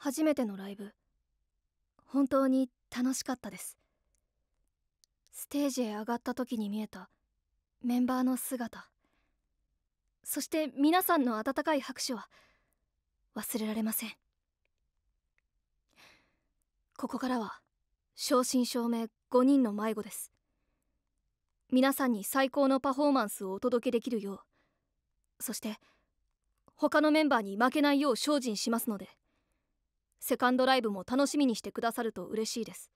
初めてのライブ本当に楽しかったですステージへ上がった時に見えたメンバーの姿そして皆さんの温かい拍手は忘れられませんここからは正真正銘5人の迷子です皆さんに最高のパフォーマンスをお届けできるようそして他のメンバーに負けないよう精進しますので。セカンドライブも楽しみにしてくださると嬉しいです